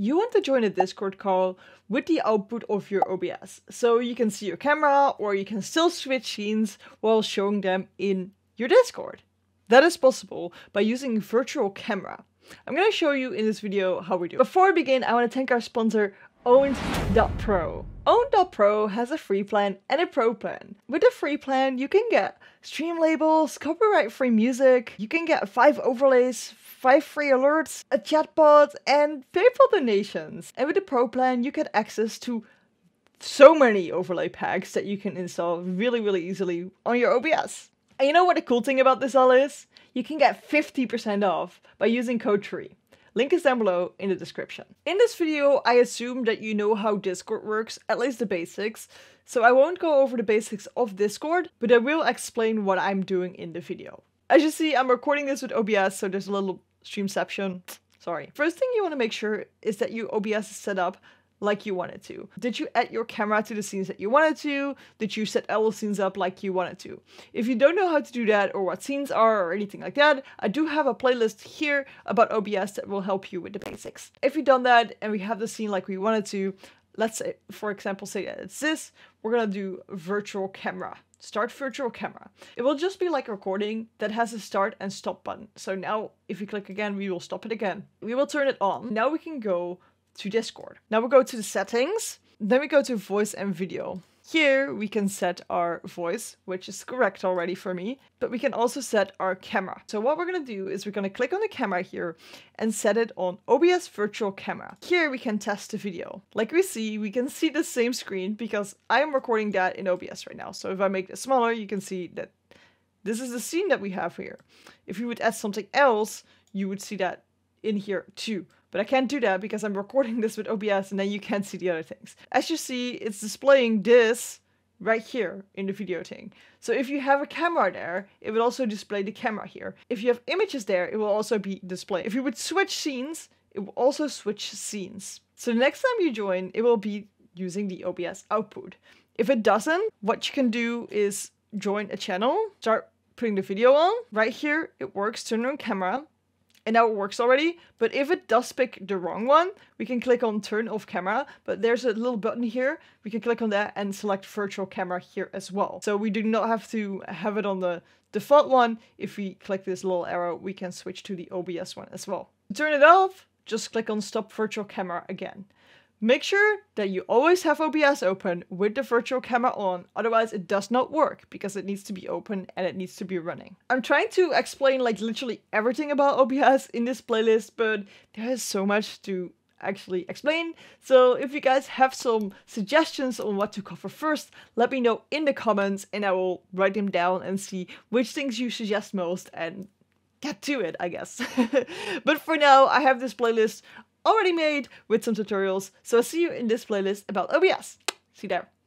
you want to join a Discord call with the output of your OBS. So you can see your camera or you can still switch scenes while showing them in your Discord. That is possible by using virtual camera. I'm gonna show you in this video how we do it. Before I begin, I wanna thank our sponsor, Owned.pro. Owned.pro has a free plan and a pro plan. With the free plan, you can get stream labels, copyright free music, you can get 5 overlays, 5 free alerts, a chatbot, and PayPal donations. And with the pro plan, you get access to so many overlay packs that you can install really, really easily on your OBS. And you know what the cool thing about this all is? You can get 50% off by using code tree. Link is down below in the description. In this video, I assume that you know how Discord works, at least the basics. So I won't go over the basics of Discord, but I will explain what I'm doing in the video. As you see, I'm recording this with OBS, so there's a little streamception. Sorry. First thing you want to make sure is that your OBS is set up like you wanted to? Did you add your camera to the scenes that you wanted to? Did you set all the scenes up like you wanted to? If you don't know how to do that or what scenes are or anything like that, I do have a playlist here about OBS that will help you with the basics. If you've done that and we have the scene like we wanted to, let's say, for example, say that it's this, we're gonna do virtual camera. Start virtual camera. It will just be like recording that has a start and stop button. So now if we click again, we will stop it again. We will turn it on. Now we can go to Discord. Now we'll go to the settings, then we go to voice and video. Here we can set our voice, which is correct already for me, but we can also set our camera. So what we're gonna do is we're gonna click on the camera here and set it on OBS virtual camera. Here we can test the video. Like we see, we can see the same screen because I am recording that in OBS right now. So if I make this smaller, you can see that this is the scene that we have here. If you would add something else, you would see that in here too. But I can't do that because I'm recording this with OBS and then you can't see the other things. As you see, it's displaying this right here in the video thing. So if you have a camera there, it will also display the camera here. If you have images there, it will also be displayed. If you would switch scenes, it will also switch scenes. So the next time you join, it will be using the OBS output. If it doesn't, what you can do is join a channel, start putting the video on. Right here, it works, turn on camera, and now it works already. But if it does pick the wrong one, we can click on turn off camera, but there's a little button here. We can click on that and select virtual camera here as well. So we do not have to have it on the default one. If we click this little arrow, we can switch to the OBS one as well. To turn it off, just click on stop virtual camera again. Make sure that you always have OBS open with the virtual camera on, otherwise it does not work because it needs to be open and it needs to be running. I'm trying to explain like literally everything about OBS in this playlist, but there is so much to actually explain. So if you guys have some suggestions on what to cover first, let me know in the comments and I will write them down and see which things you suggest most and get to it, I guess. but for now, I have this playlist already made with some tutorials. So I'll see you in this playlist about OBS. See you there.